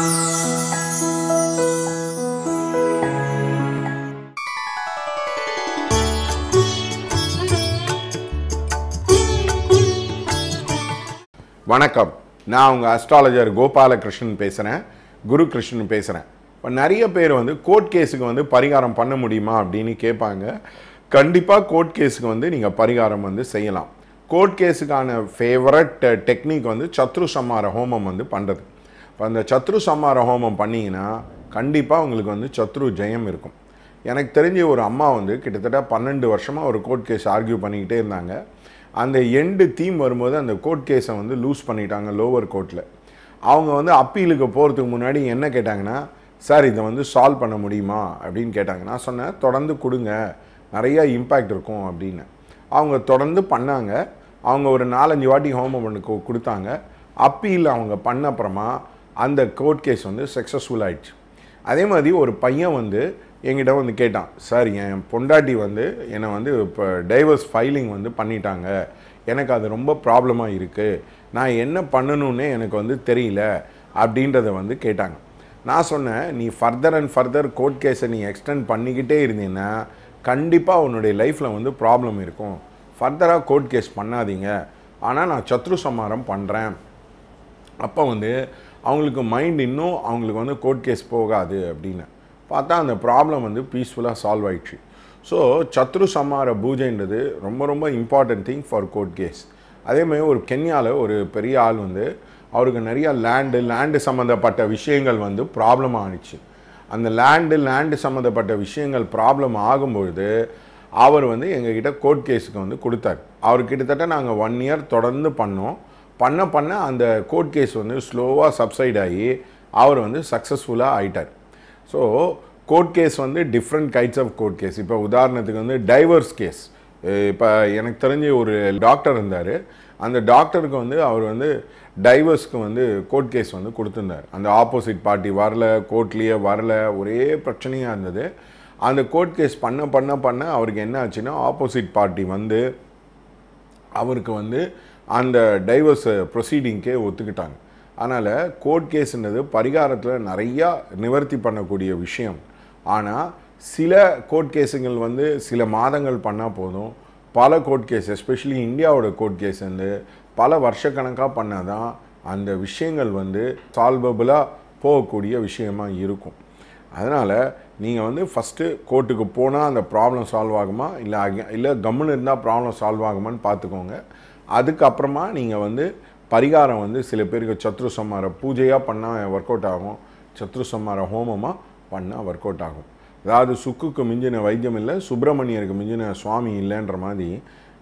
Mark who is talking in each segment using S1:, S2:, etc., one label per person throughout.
S1: வணக்கம் நான் உங்கள் அஸ்ட்ராலஜர் கோபாலகிருஷ்ணன் பேசுகிறேன் குரு கிருஷ்ணன் பேசுகிறேன் இப்போ நிறைய பேர் வந்து கோர்ட் கேஸுக்கு வந்து பரிகாரம் பண்ண முடியுமா அப்படின்னு கேட்பாங்க கண்டிப்பாக கோர்ட் கேஸுக்கு வந்து நீங்கள் பரிகாரம் வந்து செய்யலாம் கோர்ட் கேஸுக்கான ஃபேவரட் டெக்னிக் வந்து சத்ரு சம்மார ஹோமம் வந்து பண்ணுறது இப்போ அந்த சத்ரு சம்மார ஹோமம் பண்ணிங்கன்னா கண்டிப்பாக உங்களுக்கு வந்து சத்ரு ஜெயம் இருக்கும் எனக்கு தெரிஞ்ச ஒரு அம்மா வந்து கிட்டத்தட்ட பன்னெண்டு வருஷமாக ஒரு கோர்ட் கேஸ் ஆர்கியூ பண்ணிக்கிட்டே இருந்தாங்க அந்த எண்டு தீம் வரும்போது அந்த கோர்ட் கேஸை வந்து லூஸ் பண்ணிட்டாங்க லோவர் கோர்ட்டில் அவங்க வந்து அப்பீலுக்கு போகிறதுக்கு முன்னாடி என்ன கேட்டாங்கன்னா சார் இதை வந்து சால்வ் பண்ண முடியுமா அப்படின்னு கேட்டாங்க நான் சொன்னேன் தொடர்ந்து கொடுங்க நிறையா இம்பேக்ட் இருக்கும் அப்படின்னு அவங்க தொடர்ந்து பண்ணாங்க அவங்க ஒரு நாலஞ்சு வாட்டி ஹோம் பண்ண கொடுத்தாங்க அப்பீல் அவங்க பண்ண அப்புறமா அந்த கோர்ட் கேஸ் வந்து சக்ஸஸ்ஃபுல் ஆயிடுச்சு அதே மாதிரி ஒரு பையன் வந்து எங்கிட்ட வந்து கேட்டான் சார் என் பொண்டாட்டி வந்து என்னை வந்து இப்போ டைவர்ஸ் ஃபைலிங் வந்து பண்ணிட்டாங்க எனக்கு அது ரொம்ப ப்ராப்ளமாக இருக்குது நான் என்ன பண்ணணும்னு எனக்கு வந்து தெரியல அப்படின்றத வந்து கேட்டாங்க நான் சொன்னேன் நீ ஃபர்தர் அண்ட் ஃபர்தர் கோர்ட் கேஸை நீ எக்ஸ்டெண்ட் பண்ணிக்கிட்டே இருந்தீங்கன்னா கண்டிப்பாக உன்னுடைய லைஃப்பில் வந்து ப்ராப்ளம் இருக்கும் ஃபர்தராக கோர்ட் கேஸ் பண்ணாதீங்க ஆனால் நான் சத்ரு சமாரம் பண்ணுறேன் அப்போ வந்து அவங்களுக்கு மைண்ட் இன்னும் அவங்களுக்கு வந்து கோர்ட் கேஸ் போகாது அப்படின்னு பார்த்தா அந்த ப்ராப்ளம் வந்து பீஸ்ஃபுல்லாக சால்வ் ஆயிடுச்சு ஸோ சத்ரு சம்மார பூஜைன்றது ரொம்ப ரொம்ப important thing for court case அதேமாதிரி ஒரு கென்யாவில் ஒரு பெரிய ஆள் வந்து அவருக்கு நிறையா லேண்டு லேண்டு சம்மந்தப்பட்ட விஷயங்கள் வந்து ப்ராப்ளம் ஆகிடுச்சு அந்த லேண்டு லேண்டு சம்மந்தப்பட்ட விஷயங்கள் ப்ராப்ளம் ஆகும்பொழுது அவர் வந்து எங்ககிட்ட கோர்ட் கேஸுக்கு வந்து கொடுத்தார் அவர் கிட்டத்தட்ட நாங்கள் ஒன் இயர் தொடர்ந்து பண்ணோம் பண்ண பண்ண அந்த கோர்ட் கேஸ் வந்து ஸ்லோவாக சப்சைட் ஆகி அவர் வந்து சக்ஸஸ்ஃபுல்லாக ஆயிட்டார் ஸோ கோர்ட் கேஸ் வந்து different kinds of court case இப்போ உதாரணத்துக்கு வந்து டைவர்ஸ் கேஸ் இப்போ எனக்கு தெரிஞ்ச ஒரு டாக்டர் இருந்தார் அந்த டாக்டருக்கு வந்து அவர் வந்து டைவர்ஸ்க்கு வந்து கோர்ட் கேஸ் வந்து கொடுத்துருந்தார் அந்த ஆப்போசிட் பார்ட்டி வரல கோர்ட்லேயே வரல ஒரே பிரச்சனையாக இருந்தது அந்த கோர்ட் கேஸ் பண்ண பண்ண பண்ண அவருக்கு என்ன ஆச்சுன்னா ஆப்போசிட் பார்ட்டி வந்து அவருக்கு வந்து அந்த டைவர்ஸ் ப்ரொசீடிங்க்கே ஒத்துக்கிட்டாங்க அதனால் கோர்ட் கேஸுன்றது பரிகாரத்தில் நிறையா நிவர்த்தி பண்ணக்கூடிய விஷயம் ஆனால் சில கோர்ட் கேஸுங்கள் வந்து சில மாதங்கள் பண்ணால் போதும் பல கோர்ட் கேஸ் எஸ்பெஷலி இந்தியாவோட கோர்ட் கேஸ் வந்து பல வருஷக்கணக்காக பண்ணால் தான் அந்த விஷயங்கள் வந்து சால்வபுளாக போகக்கூடிய விஷயமா இருக்கும் அதனால் நீங்கள் வந்து ஃபஸ்ட்டு கோர்ட்டுக்கு போனால் அந்த ப்ராப்ளம் சால்வ் ஆகுமா இல்லை இல்லை கம்முன்னு இருந்தால் ப்ராப்ளம் சால்வ் ஆகுமான்னு பார்த்துக்கோங்க அதுக்கப்புறமா நீங்கள் வந்து பரிகாரம் வந்து சில பேருக்கு சத்ரு சம்மார பூஜையாக பண்ணால் ஒர்க் அவுட் ஆகும் சத்ரு சம்மார ஹோமமாக பண்ணால் ஒர்க் அவுட் ஆகும் அதாவது சுக்குக்கு மிஞ்சின வைத்தியம் இல்லை சுப்பிரமணியருக்கு மிஞ்சின சுவாமி இல்லைன்ற மாதிரி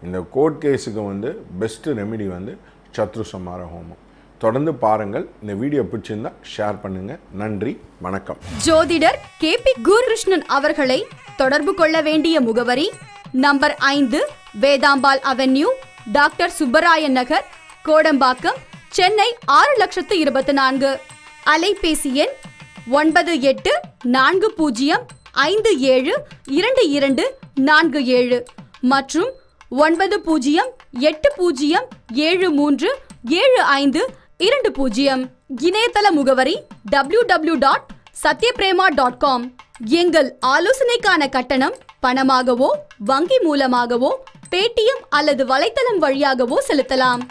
S1: இந்த கோர்ட் கேஸுக்கு வந்து பெஸ்ட்டு ரெமெடி வந்து சத்ரு சம்மார ஹோமம் தொடர்ந்து பாருங்கள் இந்த வீடியோ பிடிச்சிருந்தா ஷேர் பண்ணுங்க நன்றி வணக்கம்
S2: ஜோதிடர் கே பி குருகிருஷ்ணன் அவர்களை தொடர்பு கொள்ள வேண்டிய முகவரி நம்பர் ஐந்து வேதாம்பால் அவென்யூ டாக்டர் சுப்பராயன் நகர் கோடம்பாக்கம் சென்னை ஆறு லட்சத்து இருபத்தி நான்கு அலைபேசி எண் ஒன்பது எட்டு நான்கு பூஜ்ஜியம் ஐந்து ஏழு இரண்டு இரண்டு நான்கு ஏழு மற்றும் ஒன்பது பூஜ்ஜியம் எட்டு பூஜ்ஜியம் ஏழு மூன்று ஏழு ஐந்து இரண்டு பூஜ்ஜியம் இணையதள முகவரி W W dot Sathyaprema dot com எங்கள் ஆலோசனைக்கான கட்டணம் பணமாகவோ வங்கி மூலமாகவோ பேடிஎம் அல்லது வலைத்தளம் வழியாகவோ செலுத்தலாம்